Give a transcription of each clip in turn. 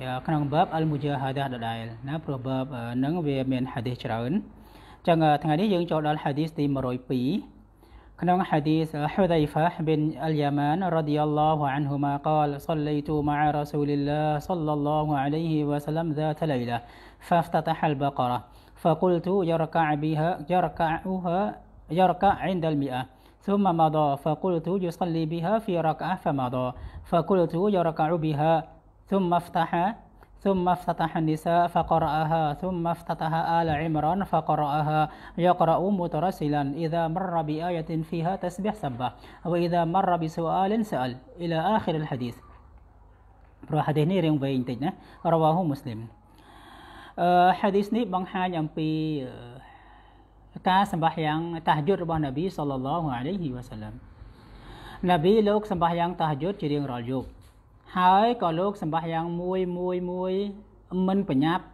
យក្នុងបាបអលមូជាហាដាដដែលណាប្របាបនឹងវាមានហាឌីសច្រើនអញ្ចឹងថ្ងៃនេះយើងចូលដល់ហាឌីសទី102ក្នុងហាឌីសហ៊ូដៃហ្វាប៊ិនអលយ៉ាម៉ានរ៉ាឌីយ៉ាឡោះអានហ៊ូម៉ាកាលសលលីតូម៉ារ៉ាស៊ូលីឡាសលឡឡោះអាឡៃហ៊ីវ៉ាសលាំ ذات លៃឡា فافتتح البقرة فقلت يركع بها يركعها يركع عند المئة ثم مضى فقلت يصلي بها في ركعة فمضى فقلت يركع بها ثم افتح ثم افتتح النساء فقرأها ثم افتتح آل عمران فقرأها يقرأ مترسلا إذا مر بآية فيها تسبح سبح وإذا مر بسؤال سأل إلى آخر الحديث Rồi hadith ni riêng về anh tịch nhé. Rawahu Muslim. Uh, eh, hadith ni bằng hai nhầm pi ca eh, sembahyang tahajud rupa Nabi sallallahu alaihi wasallam. Nabi lok sembahyang tahajud ciri yang rajub. ហើយក៏លោកសម្បះយ៉ាងមួយមួយមួយមិនប្រញាប់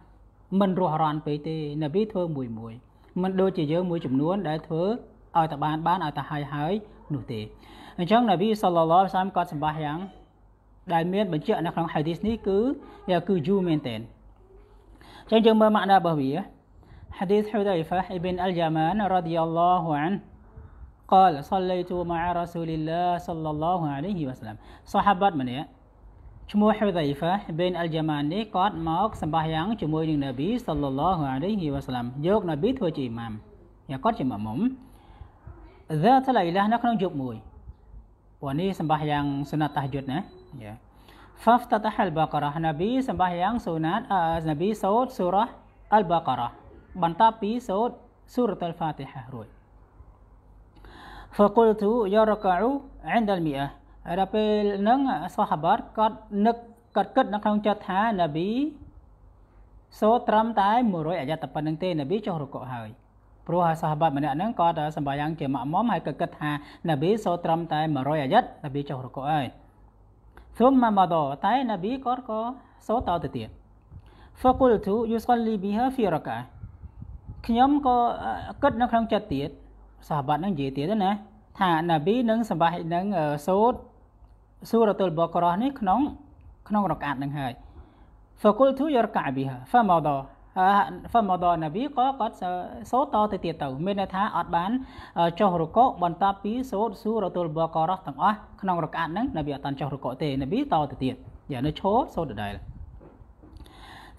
មិនរស់រន់ពេកទេនប៊ីធ្វើមួយមួយមិនដូចជាយើងមួយចំនួនដែលធ្វើឲ្យតបានបានឲ្យតហើយហើយនោះទេអញ្ចឹងនប៊ីសល្លឡោះសាមក៏សម្បះយ៉ាងដែលមានបញ្ជាក់នៅក្នុងហាឌីសនេះគឺគឺយូមែនតើអញ្ចឹងយើងមើលម៉ាក់ណារបស់វា حديث حذيفة ابن الجمان رضي الله عنه قال صليت مع رسول الله صلى الله عليه وسلم صحابات من يعني Chumoh Hudhaifah bin Al-Jaman ni kot mok sambah Nabi sallallahu alaihi wasallam. Yuk Nabi tu je Ya kot je makmum. Dha talailah nak nak juk mui. Wah ni sambah sunat tahajud Ya. Faftatah Al-Baqarah Nabi sambah sunat uh, Nabi saud surah Al-Baqarah. Bantapi saud surat Al-Fatihah ruj. Fakultu yaraka'u indal mi'ah. ហើយដល់ពេលហ្នឹងសាហាបាតគាត់នឹកគាត់គិត នៅក្នុងចិត្តថាណាប៊ីសូត្រឹមតែ100អាយ៉ាតប៉ុណ្្នឹងទេណាប៊ីចុះរកុហើយព្រោះសាហាបាតម្នាក់ហ្នឹងគាត់សម្បាយ៉ាងជាម៉ាក់មុំហើយគាត់គិតថាណាប៊ីសូត្រឹមតែ100អាយ៉ាតណាប៊ីចុះរកុហើយធំម៉ាម៉ាដោតែណាប៊ីគាត់ក៏សូត្រតទៅទៀត فقلت يصلي بها في ركعه ខ្ញុំក៏គិតនៅក្នុងចិត្តទៀតសាហាបាតនឹងនិយាយទៀតណា ថាណាប៊ីនឹងសម្បានឹងសូត្រស៊ូរ៉ាតុលបករ៉ោះនេះក្នុងក្នុងរកាត់នឹងហើយ فقلت يركع بها فمضى فمضى نبي ក៏គាត់សូត្រតទៅទៀតទៅមានន័យថាអត់បានចុះរកកបន្ទាប់ពីសូត្រស៊ូរ៉ាតុលបករ៉ោះទាំងអស់ក្នុងរកាត់នឹងនប៊ីអត់តាន់ចុះរកកទេនប៊ីតទៅទៀតយ៉ាងនៅឈរសូត្រដដែល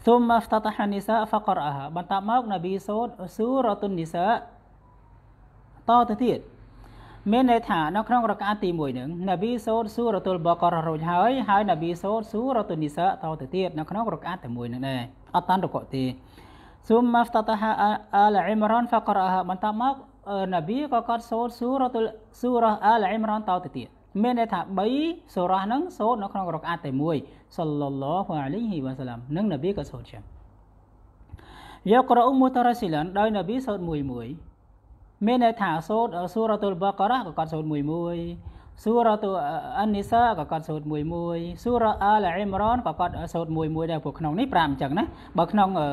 ثم افتتح النساء فقرأها បន្ទាប់មកនប៊ីសូត្រស៊ូរ៉ាតុននីសាតទៅទៀតមានន័យថានៅក្នុងរកាទី1នឹងនប៊ីសូតស៊ូរតុលបករួចហើយហើយនប៊ីសូតស៊ូរតុនីសាតទៅទៀតនៅក្នុងរកាទី1នឹងដែរអត់តាន់រកទេ ثم افتتح آل عمران فقرأها បន្តមកនប៊ីក៏គាត់សូតស៊ូរតុលស៊ូរអាលអ៊ីមរ៉ានតទៅទៀតមានន័យថា3សូរ៉ាហ្នឹងសូត្រនៅក្នុងរកាតែមួយសល្លឡោះអាលីហ៊ីវ៉ាសាឡាមនិងនប៊ីក៏សូត្រចឹងយកក្រអ៊ុមមូតារ៉ាស៊ីឡានដោយនប៊ីសូត្រមួយមួយមានន័យថាសូត្រស៊ូរ៉ាតុលបាការ៉ាក៏គាត់សូត្រមួយមួយស៊ូរ៉ាតុអាននីសាក៏គាត់ សូត្រមួយមួយស៊ូរ៉ាអាលអ៊ីមរ៉ានក៏គាត់សូត្រមួយមួយដែរពួកក្នុងនេះ5អញ្ចឹងណាបើក្នុងអឺ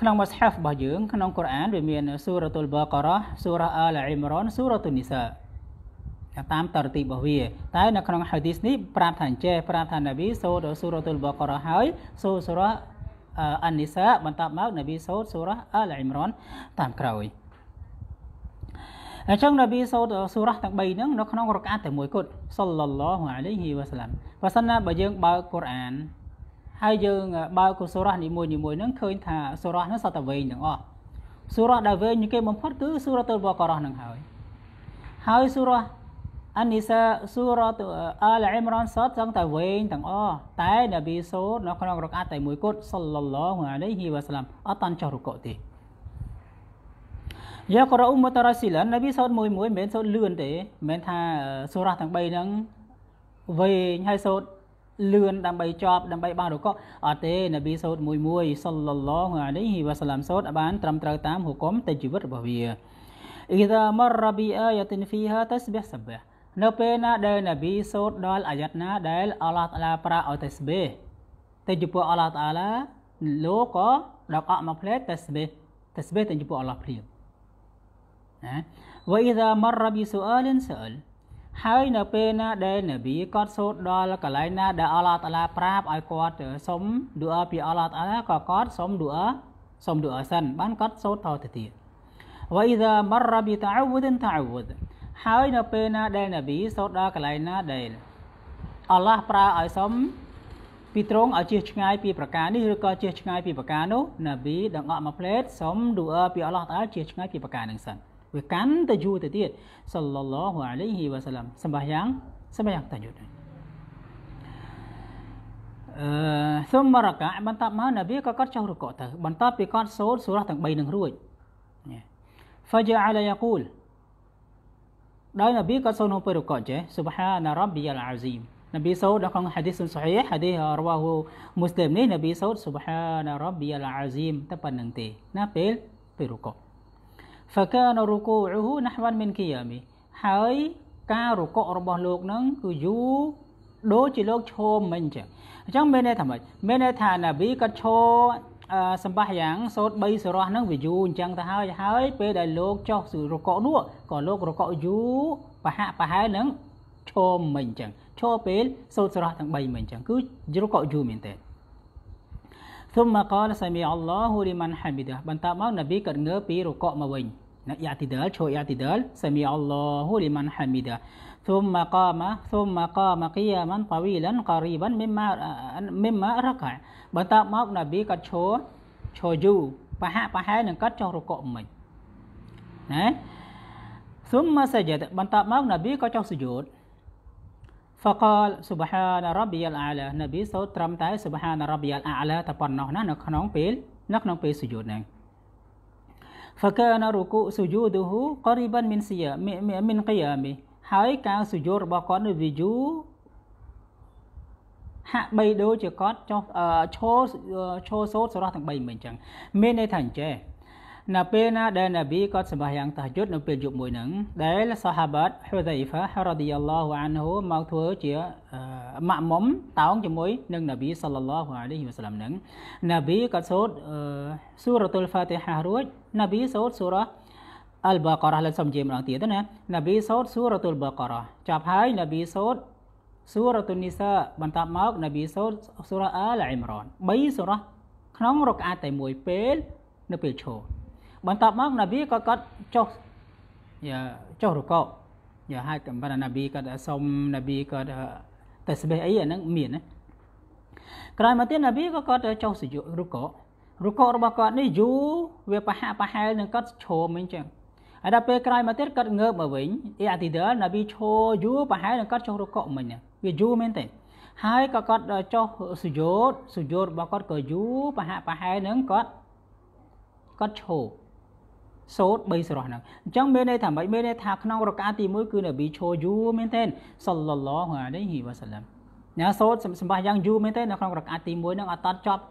ក្នុង mushaf របស់យើងក្នុងកូរ៉ានវាមានស៊ូរ៉ាតុលបាការ៉ាស៊ូរ៉ាអាលអ៊ីមរ៉ានស៊ូរ៉ាតុនីសាតាមតរទីរបស់វាតែនៅក្នុង hadith នេះប្រាប់ថាអញ្ចេះប្រាប់ថានប៊ីសូត្រស៊ូរ៉ាតុលបាការ៉ាហើយសូត្រស៊ូរ៉ាអាននីសាបន្ទាប់មកនប៊ីសូត្រស៊ូរ៉ាអាលអ៊ីមរ៉ានតាមក្រោយអញ្ចឹងនប៊ីសូត្រសូរ៉ាទាំង3ហ្នឹងនៅក្នុងរកាតតែមួយគត់សុលឡឡោះអាឡៃហ៊ីវ៉ាសាឡាមបើសិនណាបើយើងបើកកូរ៉ានហើយយើងបើកសូរ៉ានីមួយនីមួយហ្នឹងឃើញថាសូរ៉ាហ្នឹងសតវែងទាំងអស់សូរ៉ាដែលវែងគេបំផុតគឺសូរ៉ាតុលបករ៉ាហ្នឹងហើយហើយសូរ៉ាអានីសាសូរ៉ាអាលអ៊ីមរ៉ានសតទាំងតែវែងទាំងអស់តែនប៊ីសូត្រនៅក្នុងរកាតតែមួយគត់សុលឡឡោះអាឡៃហ៊ីវ៉ាសាឡាមអត់តាន់ចុះរកុទេយកករអ៊ុមតរ៉ាស៊ីលាននប៊ីសូត្រមួយមួយមិនមែនសូត្រលឿនទេមិនមែនថាសូរ៉ាទាំង3ហ្នឹងវែងហើយសូត្រលឿនដើម្បីចប់ដើម្បីបានរកអត់ទេនប៊ីសូត្រមួយមួយសុលឡឡងអាឡៃហ៊ីវ៉ាសាឡាមសូត្របាន ត្រឹមត្រូវតាមហុគមតែជីវិតរបស់វាអ៊ីដាមរ៉ាប៊ីអាយ៉ាទិនហ្វីហាតស្បះសបះនៅពេលណាដែលនប៊ីសូត្រដល់អាយ៉ាត់ណាដែលអល់ឡោះតាឡាប្រើឲ្យតស្បេតែចំពោះអល់ឡោះតាឡាលោកក៏ដកអកមកផ្លែតស្បេតស្បេតែចំពោះអល់ឡោះព្រៀងណាវៃដាមរ៉ាប៊ីសូអលិនសូអលហើយនៅពេលណាដែលនប៊ីគាត់សូត្រដល់កន្លែងណាដែលអល់ឡោះតាឡាប្រាប់ឲ្យគាត់សុំឌូអាពីអល់ឡោះតាឡាក៏គាត់សុំឌូអាសុំឌូអាសិនបានគាត់សូត្រតទៅទៀតវៃដាមរ៉ាប៊ីតាអ៊ូឌិនតាអ៊ូឌហើយនៅពេលណាដែលនប៊ីសូត្រដល់កន្លែងណាដែលអល់ឡោះប្រើឲ្យសុំពីត្រង់ឲ្យជៀសឆ្ងាយពីប្រការនេះឬក៏ជៀសឆ្ងាយពីប្រការនោះនប៊ីដងអកមកផ្លេតសុំឌូអាពីអល់ឡោះតាឡាជៀសឆ្ងាយពីប្រការនឹងសិនវាកាន់តែយូរទៅទៀតសាឡឡោះអាឡៃហ៊ីវ៉ាសាឡាំសម្បាយ៉ាងសម្បាយ៉ាងតាយុទ្ធអឺសុំរកាបន្ទាប់មកនប៊ីក៏គាត់ចុះរកទៅបន្ទាប់ពីគាត់សូត្រសូរ៉ាទាំង3នឹងរួច فجعل يقول ដោយនប៊ីក៏សូត្រក្នុងពេលរកចេះ سبحان ربي العظيم នប៊ីសូត្រនៅក្នុង hadith សុនសុហី hadith របស់មុស្លីមនេះនប៊ីសូត្រ سبحان ربي العظيم តែប៉ុណ្្នឹងទេណាពេលពេលរក فكان ركوعه نحو من قيامه ហើយការរកុរបស់លោកនឹងគឺយូរដូចជាលោកឈរមិញចឹងអញ្ចឹងមានន័យថាម៉េចមានន័យថាណាប៊ីគាត់ឈរសម្បះយ៉ាង សូត្រ3សរោះនឹងវាយូរអញ្ចឹងទៅហើយហើយពេលដែលលោកចុះរកុនោះក៏លោក រកុយូរប្រហាក់ប្រហែលនឹងឈរមិញចឹងឈរពេលសូត្រសរោះទាំង3មិញចឹងគឺរកុយូរមែនទេសុំមកលសាមីអល់ឡោហ៊ូលីម៉ាន់ហាមីដាបន្តមកនប៊ីក៏ងើពីរកមកវិញណាយ៉ាទីដលឈរយ៉ាទីដលសាមីអល់ឡោហ៊ូលីម៉ាន់ហាមីដា ثم قام ثم قام قياما طويلا قريبا مما مما ركع បន្តមកនប៊ីក៏ឈរឈរយូរប្រហាក់ប្រហែលនឹងគាត់ចុះរកមិនណា ثم سجد បន្តមកនប៊ីក៏ចុះសុយោត فقال سبحان ربي الاعلى នប៊ីសូត្រត្រឹមតែ سبحان ربي الاعلى តែប៉ុណ្ណោះណានៅក្នុងពេល នៅក្នុងពេលសុយុតហ្នឹង فكان ركوع سجوده قريبا من صيام من قيامه ហើយការសុយុតរបស់គាត់នៅវាយូហាក់បីដូចជាគាត់ចុះឈោឈោសោតស្រស់ទាំង3មិញអញ្ចឹងមានន័យថាអញ្ចេះនៅពេលណាដែលនប៊ីគាត់សម្បាយ៉ាងតាយុទ្ធនៅពេលយប់មួយហ្នឹងដែលសាហាបាតហ៊ូដៃហ្វារ៉ាឌីយ៉ាឡោះអានហូមកធ្វើជាម៉ាក់មុំតោងជាមួយនឹងនប៊ីសាឡឡោះអាឡៃហ៊ីវ៉ាសឡាំហ្នឹងនប៊ីគាត់សូត្រស៊ូរ៉ាតុលហ្វាទីហារួចនប៊ីសូត្រស៊ូរ៉ាអលបាការ៉ាឡើងសំជាម្ដងទៀតណានប៊ីសូត្រស៊ូរ៉ាតុលបាការ៉ាចាប់ហើយនប៊ីសូត្រស៊ូរ៉ាតុននីសាបន្តមកនប៊ីសូត្រស៊ូរ៉ាអលអ៊ីមរ៉ាន3ស៊ូរ៉ាក្នុងរកអាតតែមួយពេលនៅពេលឈរបន្ទាប់មកនប៊ីក៏គាត់ចុះយ៉ាចុះរកោយ៉ាហើយកំប៉ុន្តែនប៊ីគាត់សុំនប៊ីគាត់តែស្បេះអីអាហ្នឹងមានណាក្រោយមកទៀតនប៊ីក៏គាត់ចុះសយុរកោរកោរបស់គាត់នេះយូរវាប្រហាក់ប្រហែលនឹងគាត់ឈរមិញចឹងហើយដល់ពេលក្រោយមកទៀតគាត់ងើបមកវិញអ៊ីអាទីដលនប៊ីឈរយូរប្រហែលនឹងគាត់ចុះរកោមិញវាយូរមែនទេហើយក៏គាត់ចុះសុយោតសុយោតរបស់គាត់ក៏យូរប្រហាក់ប្រហែលនឹងគាត់គាត់ឈរសូត្រ3ស្រស់ហ្នឹងអញ្ចឹងមានន័យថាម៉េចមានន័យថាក្នុងរកាទី1គឺនប៊ីឈោយូមែនទេសល្លឡោះអាឡៃហ៊ីវ៉ាសាឡាមណាសូត្រសម្បាសយ៉ាងយូមែនទេនៅក្នុងរកាទី1ហ្នឹងអត់តចប់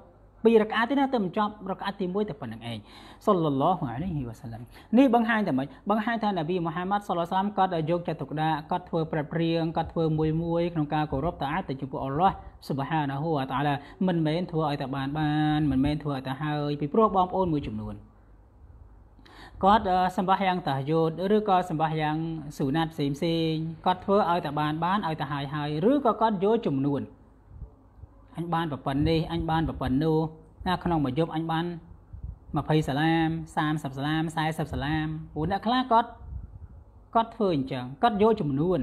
ពីរកាទេណាទៅមិនចប់រកាទី1តែប៉ុណ្្នឹងឯងសុលឡោះអាឡៃហ៊ីវ៉ាសាឡាំនេះបង្ហាញតែម៉េចបង្ហាញថានប៊ីមូហាម៉ាត់សុលឡោះសាឡាំគាត់យកចិត្តទុកដាក់គាត់ធ្វើប្រព្រឹត្តគាត់ធ្វើមួយមួយក្នុងការគោរពតាអាតទៅចំពោះអល់ឡោះសុបហានាហូវតាឡាមិនមែនធ្វើឲ្យតែបានបានមិនមែនធ្វើឲ្យតែហើយពីព្រោះបងប្អូនមួយចំនួនគាត់សម្បះយ៉ាងតាយុទ្ធឬក៏សម្បះយ៉ាងស៊ូណាត់ផ្សេងផ្សេងគាត់ធ្វើឲ្យតែបាន បានឲ្យតែហើយហើយឬក៏គាត់យកចំនួន អញបានប្រពន្ធនេះអញបានប្រពន្ធនោះណាក្នុងមួយយប់អញបាន20សាឡាម30សាឡាម40សាឡាមព្រោះអ្នកខ្លះគាត់គាត់ធ្វើអញ្ចឹងគាត់យកចំនួន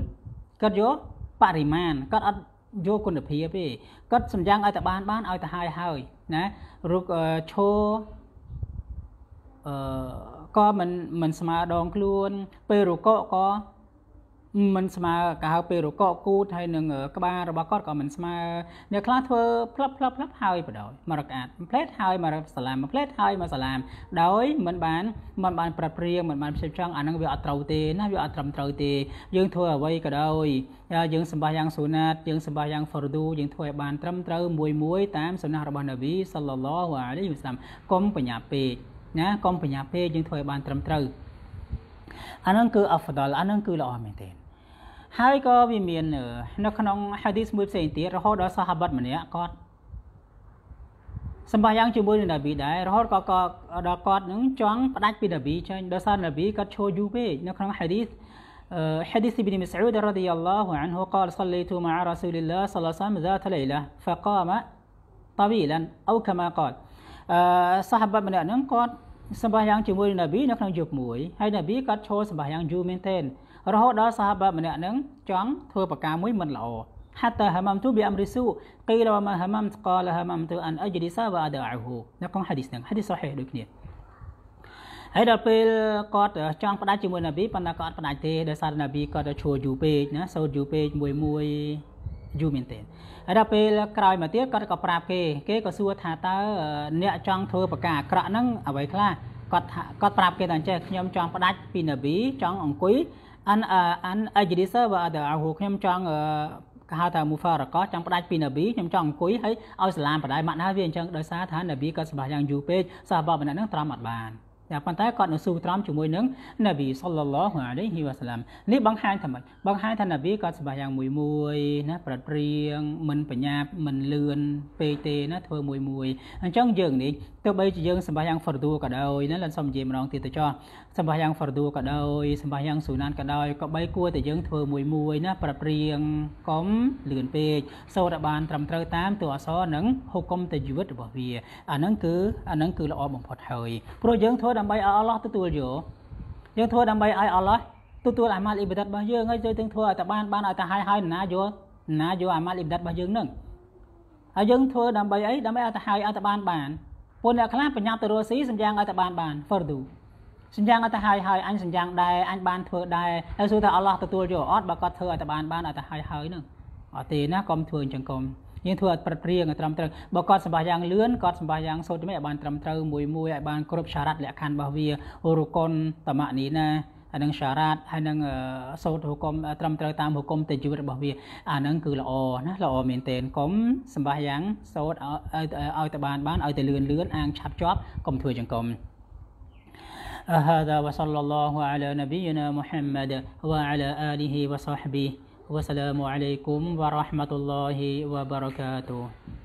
គាត់យកបរិមាណគាត់អត់យកគុណភាពទេគាត់សំយ៉ាងឲ្យតែបានបានឲ្យតែហើយហើយណារូបឈោអឺក៏មិនមិនស្មើដងខ្លួនពេលរកកក៏មិនស្មើក៏ហៅពេលរកកគូតហើយនឹងក្បាលរបស់គាត់ក៏មិនស្មើអ្នកខ្លះធ្វើផ្លាប់ផ្លាប់ផ្លាប់ហើយបដ ாய் មករកាតផ្លេតហើយមកសាឡាមផ្លេតហើយមកសាឡាម ដោយមិនបានមិនបានប្រព្រឹត្តមិនបានផ្ចិតចង់អានឹងវា អត់ត្រូវទេណាវាអត់ត្រឹមត្រូវទេ យើងធ្វើអ្វីក៏ដោយយើងសម្បាយ៉ាងសូណាតយើងសម្បាយ៉ាងហ្វរឌូយើងធ្វើឲ្យបាន ត្រឹមត្រូវមួយមួយ តាមសំណាក់របស់នប៊ីសល្លឡោះអាឡៃហ៊ីវសាឡាមកុំបញ្ញាពេកណាកុំប្រញាប់ពេកយើងធ្វើឲ្យបានត្រឹមត្រូវអាហ្នឹងគឺអហ្វដលអាហ្នឹងគឺល្អមែនទែនហើយក៏វាមាននៅក្នុងហាឌីសមួយផ្សេងទៀតរហូតដល់សាហាបតម្នាក់គាត់សម្បាយ៉ាងជាមួយនឹងដាប៊ីដែររហូតក៏ក៏ដល់គាត់នឹងចង់ផ្ដាច់ពីដាប៊ីចេញដោយសារដាប៊ីគាត់ឈរយូរពេកនៅក្នុងហាឌីស حديث ابن مسعود رضي الله عنه قال صليت مع رسول الله صلى الله عليه وسلم ذات ليلة فقام طويلا أو كما قال អឺសាហាបម្នាក់ហ្នឹងគាត់សម្បាយ៉ាងជាមួយនប៊ីនៅក្នុងយុគមួយហើយនប៊ីគាត់ឈរសម្បាយ៉ាងយូរមែនទែនរហូតដល់សាហាបម្នាក់ហ្នឹងចង់ធ្វើប្រការមួយមិនល្អ حتى هممت بأمر سوء قيل وما هممت قال هممت أن أجلس وأدعه នៅក្នុង hadith ហ្នឹង hadith sahih ដូចគ្នាហើយដល់ពេលគាត់ចង់ផ្ដាច់ជាមួយនប៊ីប៉ុន្តែគាត់ផ្ដាច់ទេដោយសារនប៊ីគាត់ឈួរយូរពេកណាសូត្រយូរពេកមួយមួយយូរមែនទែនហើយដល់ពេលក្រោយមកទៀតគាត់ក៏ប្រាប់គេគេក៏សួរថាតើអ្នកចង់ធ្វើប្រការអាក្រក់ហ្នឹងអ្វីខ្លះគាត់ថាគាត់ប្រាប់គេថាអញ្ចឹងខ្ញុំចង់ផ្ដាច់ពីនប៊ីចង់អង្គុយអានអានអេជីឌីសើបើដល់ហូខ្ញុំចង់គេហៅថាមូហ្វារកោចង់ផ្ដាច់ពីនប៊ីខ្ញុំចង់អង្គុយហើយឲ្យសាឡាមបដាយម៉ាត់ហើយវាអញ្ចឹងដោយសារថានប៊ីគាត់សម្បាយ៉ាងយូរពេកសាហបបណ្ណហ្នឹងត្រាំអត់បានតែប៉ុន្តែគាត់នៅស៊ូត្រមជាមួយនឹងនប៊ីសុលឡឡោះអាឡៃហ៊ីវ៉ាសាឡាមនេះបង្ហាញថាម៉េចបង្ហាញថានប៊ីគាត់សម្បាយ៉ាងមួយមួយណាប្រត់ព្រៀងមិន បញ្ញាប់មិនលឿនពេកទេណាធ្វើមួយមួយអញ្ចឹងយើងនេះទោះបីជាយើងសម្បាយ៉ាងហ្វរឌូក៏ដោយណាលិនសូមនិយាយម្ដងទៀតទៅចោះសម្បាយ៉ាងហ្វរឌូក៏ដោយសម្បាយ៉ាងស៊ូណានក៏ដោយក៏បីគួរតែយើងធ្វើមួយមួយណាប្រព្រៀងកុំលឿនពេកសូត្របានត្រឹមត្រូវតាមតួអក្សរនិងហុកុំទៅជីវិតរបស់វាអាហ្នឹងគឺអាហ្នឹងគឺល្អបំផុតហើយព្រោះយើងធ្វើដើម្បីឲ្យអល់ឡោះទទួលយកយើងធ្វើដើម្បីឲ្យអល់ឡោះទទួលអាម៉ាល់អ៊ីបដាតរបស់យើងហើយយើងទាំងធ្វើឲ្យតែបានបានឲ្យតែហើយហើយណាយកណាយកអាម៉ាល់អ៊ីបដាតរបស់យើងនឹងហើយយើងធ្វើដើម្បីអីដើម្បីឲ្យតែហើយឲ្យតែបានបានពួកអ្នកខ្លះប្រញាប់ទៅរស់ស៊ីសម្យ៉ាងឲ្យតែបានបាន fardu សម្យ៉ាងឲ្យតែហើយហើយអញសម្យ៉ាងដែរអញបានធ្វើដែរហើយសួរថាអល់ឡោះទទួលយកអត់បើគាត់ធ្វើឲ្យតែបានបានឲ្យតែហើយហើយនឹងអត់ទេណាកុំធ្វើអញ្ចឹងកុំយើងធ្វើឲ្យប្រព្រឹត្តឲ្យត្រឹមត្រូវបើគាត់សម្បាយ៉ាងលឿនគាត់សម្បាយ៉ាងសូត្រមិនឲ្យបានត្រឹមត្រូវមួយមួយឲ្យបានគ្រប់សារៈលក្ខខណ្ឌរបស់វារុគុណតមៈនេះណាហើយនឹងសារ៉ាតហើយនឹងសូត្រហុគមត្រឹមត្រូវតាមហុគមទៅជីវិតរបស់វាអាហ្នឹងគឺល្អណាល្អមែនទែនកុំសម្បះយ៉ាងសូត្រឲ្យទៅបានបានឲ្យទៅលឿនលឿនអាងឆាប់ជាប់កុំធ្វើចង្កុំ هذا وصلى الله على نبينا محمد وعلى آله وصحبه والسلام عليكم ورحمة الله وبركاته